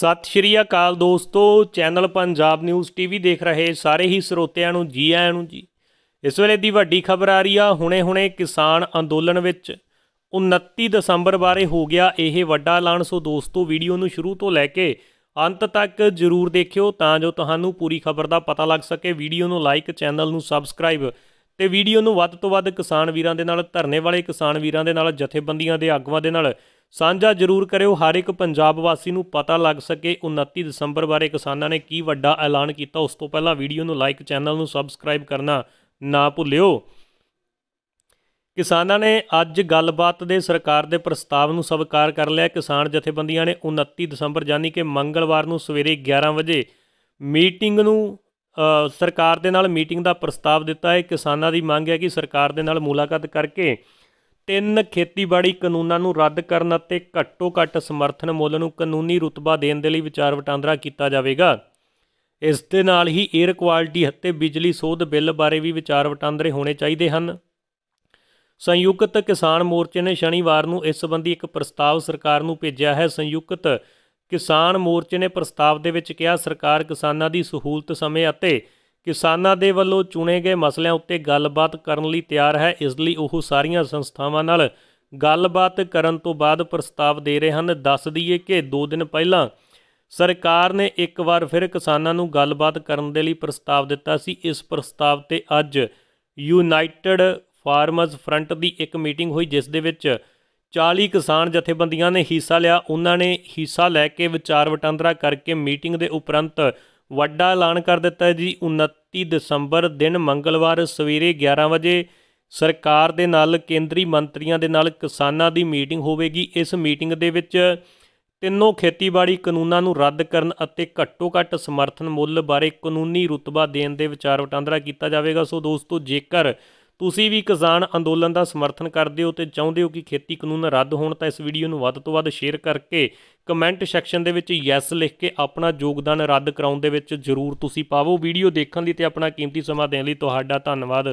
ਸਤਿ ਸ਼੍ਰੀ ਅਕਾਲ ਦੋਸਤੋ channel Punjab news TV ਦੇਖ ਰਹੇ ਸਾਰੇ ਹੀ ਸਰੋਤਿਆਂ ਨੂੰ ਜੀ ਆਇਆਂ ਨੂੰ ਜੀ ਇਸ ਵੇਲੇ ਦੀ ਵੱਡੀ ਖਬਰ ਆ ਰਹੀ ਆ ਹੁਣੇ-ਹੁਣੇ ਕਿਸਾਨ ਅੰਦੋਲਨ ਵਿੱਚ 29 ਦਸੰਬਰ ਬਾਰੇ ਹੋ ਗਿਆ ਇਹ ਵੱਡਾ ਐਲਾਨ ਸੋ ਦੋਸਤੋ ਵੀਡੀਓ ਨੂੰ ਸ਼ੁਰੂ ਤੋਂ ਲੈ ਕੇ ਅੰਤ ਤੱਕ ਜ਼ਰੂਰ ਦੇਖਿਓ ਤਾਂ ਜੋ ਤੁਹਾਨੂੰ ਪੂਰੀ ਖਬਰ ਦਾ ਪਤਾ ਲੱਗ ਸਕੇ ਵੀਡੀਓ ਨੂੰ ਲਾਈਕ ਚੈਨਲ ਨੂੰ ਸਬਸਕ੍ਰਾਈਬ ਤੇ ਵੀਡੀਓ ਨੂੰ ਵੱਧ ਤੋਂ ਵੱਧ ਕਿਸਾਨ ਵੀਰਾਂ ਦੇ ਨਾਲ ਧਰਨੇ ਵਾਲੇ ਕਿਸਾਨ ਵੀਰਾਂ ਦੇ ਨਾਲ ਜਥੇਬੰਦੀਆਂ ਦੇ ਆਗੂਆਂ ਦੇ ਨਾਲ ਸਾਂਝਾ ਜ਼ਰੂਰ ਕਰਿਓ ਹਰ ਇੱਕ ਪੰਜਾਬ ਵਾਸੀ ਨੂੰ ਪਤਾ ਲੱਗ ਸਕੇ 29 ਦਸੰਬਰ ਬਾਰੇ ਕਿਸਾਨਾਂ ਨੇ ਕੀ ਵੱਡਾ ਐਲਾਨ ਕੀਤਾ ਉਸ ਤੋਂ ਪਹਿਲਾਂ ਵੀਡੀਓ ਨੂੰ ਲਾਈਕ ਚੈਨਲ ਨੂੰ ਸਬਸਕ੍ਰਾਈਬ ਕਰਨਾ ਨਾ ਭੁੱਲਿਓ ਕਿਸਾਨਾਂ ਨੇ ਅੱਜ ਗੱਲਬਾਤ ਦੇ ਸਰਕਾਰ ਦੇ ਪ੍ਰਸਤਾਵ ਨੂੰ ਸਵੀਕਾਰ ਕਰ ਲਿਆ ਕਿਸਾਨ ਜਥੇਬੰਦੀਆਂ ਨੇ 29 ਦਸੰਬਰ ਯਾਨੀ ਕਿ ਮੰਗਲਵਾਰ ਨੂੰ ਸਵੇਰੇ 11 ਵਜੇ ਮੀਟਿੰਗ ਨੂੰ ਸਰਕਾਰ ਦੇ ਨਾਲ ਮੀਟਿੰਗ ਦਾ ਪ੍ਰਸਤਾਵ ਦਿੱਤਾ ਹੈ ਕਿਸਾਨਾਂ ਦੀ ਮੰਗ ਹੈ ਕਿ ਸਰਕਾਰ ਦੇ ਨਾਲ ਮੁਲਾਕਾਤ ਕਰਕੇ ਤਿੰਨ ਖੇਤੀਬਾੜੀ ਕਾਨੂੰਨਾਂ ਨੂੰ ਰੱਦ ਕਰਨ ਅਤੇ ਘੱਟੋ ਘੱਟ ਸਮਰਥਨ ਮੁੱਲ ਨੂੰ ਕਾਨੂੰਨੀ ਰੁਤਬਾ ਦੇਣ ਦੇ ਲਈ ਵਿਚਾਰ ਵਟਾਂਦਰਾ ਕੀਤਾ ਜਾਵੇਗਾ ਇਸ ਦੇ ਨਾਲ ਹੀ 에ਅਰ ਕੁਆਲਿਟੀ ਅਤੇ ਬਿਜਲੀ ਸੋਧ ਬਿੱਲ ਬਾਰੇ ਵੀ ਵਿਚਾਰ ਵਟਾਂਦਰੇ ਹੋਣੇ ਚਾਹੀਦੇ ਹਨ ਸੰਯੁਕਤ ਕਿਸਾਨ ਮੋਰਚੇ ਨੇ ਸ਼ਨੀਵਾਰ ਨੂੰ ਇਸ ਸੰਬੰਧੀ ਇੱਕ ਪ੍ਰਸਤਾਵ ਸਰਕਾਰ ਨੂੰ ਭੇਜਿਆ ਹੈ ਸੰਯੁਕਤ ਕਿਸਾਨ ਮੋਰਚੇ ਨੇ ਪ੍ਰਸਤਾਵ ਦੇ ਵਿੱਚ ਕਿਹਾ ਸਰਕਾਰ ਕਿਸਾਨਾਂ ਦੀ ਸਹੂਲਤ ਸਮੇਂ ਅਤੇ ਕਿਸਾਨਾਂ ਦੇ ਵੱਲੋਂ ਚੁਣੇ ਗਏ ਮਸਲਿਆਂ ਉੱਤੇ ਗੱਲਬਾਤ ਕਰਨ ਲਈ ਤਿਆਰ ਹੈ ਇਸ ਲਈ ਉਹ ਸਾਰੀਆਂ ਸੰਸਥਾਵਾਂ ਨਾਲ ਗੱਲਬਾਤ ਕਰਨ ਤੋਂ ਬਾਅਦ ਪ੍ਰਸਤਾਵ ਦੇ ਰਹੇ ਹਨ ਦੱਸ ਦਈਏ ਕਿ 2 ਦਿਨ ਪਹਿਲਾਂ ਸਰਕਾਰ ਨੇ ਇੱਕ ਵਾਰ ਫਿਰ ਕਿਸਾਨਾਂ ਨੂੰ ਗੱਲਬਾਤ ਕਰਨ ਦੇ ਲਈ ਪ੍ਰਸਤਾਵ ਦਿੱਤਾ ਸੀ ਇਸ ਪ੍ਰਸਤਾਵ ਤੇ ਅੱਜ ਯੂਨਾਈਟਿਡ ਫਾਰਮਰਸ ਫਰੰਟ ਦੀ ਇੱਕ ਮੀਟਿੰਗ ਹੋਈ ਜਿਸ ਦੇ ਵਿੱਚ 40 ਕਿਸਾਨ ਜਥੇਬੰਦੀਆਂ ਨੇ ਹਿੱਸਾ ਲਿਆ ਉਹਨਾਂ ਨੇ ਹਿੱਸਾ ਲੈ ਕੇ ਵਿਚਾਰ ਵਟਾਂਦਰਾ ਕਰਕੇ ਮੀਟਿੰਗ ਦੇ ਉਪਰੰਤ ਵੱਡਾ ਐਲਾਨ ਕਰ ਦਿੱਤਾ ਹੈ ਜੀ 29 ਦਸੰਬਰ ਦਿਨ ਮੰਗਲਵਾਰ ਸਵੇਰੇ 11 ਵਜੇ ਸਰਕਾਰ ਦੇ ਨਾਲ ਕੇਂਦਰੀ ਮੰਤਰੀਆਂ ਦੇ ਨਾਲ ਕਿਸਾਨਾਂ ਦੀ ਮੀਟਿੰਗ ਹੋਵੇਗੀ ਇਸ ਮੀਟਿੰਗ ਦੇ ਵਿੱਚ ਤਿੰਨੋਂ ਖੇਤੀਬਾੜੀ ਕਾਨੂੰਨਾਂ ਨੂੰ ਰੱਦ ਕਰਨ ਅਤੇ ਘੱਟੋ-ਘੱਟ ਸਮਰਥਨ ਮੁੱਲ ਬਾਰੇ ਕਾਨੂੰਨੀ ਰੁਤਬਾ ਦੇਣ ਦੇ ਵਿਚਾਰ ਵਟਾਂਦਰਾ ਕੀਤਾ ਜਾਵੇਗਾ ਸੋ ਦੋਸਤੋ ਜੇਕਰ ਤੁਸੀਂ ਵੀ ਕਿਸਾਨ ਅੰਦੋਲਨ ਦਾ ਸਮਰਥਨ ਕਰਦੇ ਹੋ ਤੇ ਚਾਹੁੰਦੇ ਹੋ ਕਿ ਖੇਤੀ ਕਾਨੂੰਨ ਰੱਦ ਹੋਣ ਤਾਂ ਇਸ ਵੀਡੀਓ ਨੂੰ ਵੱਧ ਤੋਂ ਵੱਧ ਸ਼ੇਅਰ ਕਰਕੇ ਕਮੈਂਟ ਸੈਕਸ਼ਨ ਦੇ ਵਿੱਚ ਯੈਸ ਲਿਖ ਕੇ ਆਪਣਾ ਯੋਗਦਾਨ ਰੱਦ ਕਰਾਉਣ ਦੇ ਵਿੱਚ ਜ਼ਰੂਰ ਤੁਸੀਂ ਪਾਵੋ ਵੀਡੀਓ ਦੇਖਣ ਲਈ ਤੇ ਆਪਣਾ ਕੀਮਤੀ ਸਮਾਂ ਦੇਣ ਲਈ ਤੁਹਾਡਾ ਧੰਨਵਾਦ